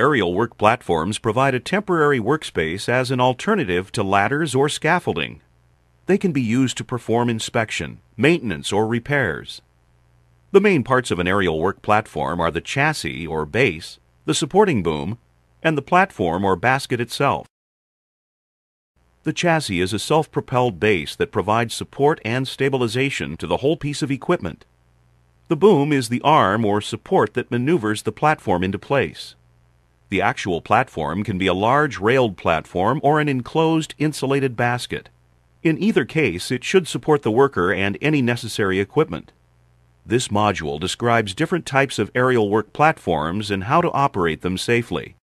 Aerial work platforms provide a temporary workspace as an alternative to ladders or scaffolding. They can be used to perform inspection, maintenance, or repairs. The main parts of an aerial work platform are the chassis or base, the supporting boom, and the platform or basket itself. The chassis is a self-propelled base that provides support and stabilization to the whole piece of equipment. The boom is the arm or support that maneuvers the platform into place. The actual platform can be a large railed platform or an enclosed insulated basket. In either case, it should support the worker and any necessary equipment. This module describes different types of aerial work platforms and how to operate them safely.